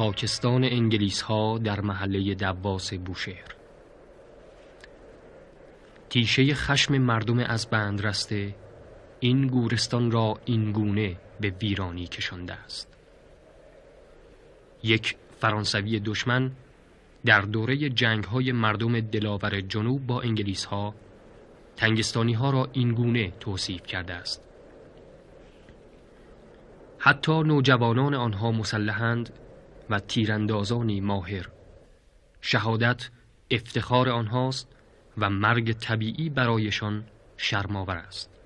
خاکستان انگلیس ها در محله دباس بوشهر تیشه خشم مردم از بند رسته این گورستان را این گونه به ویرانی کشانده است یک فرانسوی دشمن در دوره جنگ های مردم دلاور جنوب با انگلیس ها تنگستانی ها را این گونه توصیف کرده است حتی نوجوانان آنها مسلحند و تیراندازانی ماهر شهادت افتخار آنهاست و مرگ طبیعی برایشان شرماور است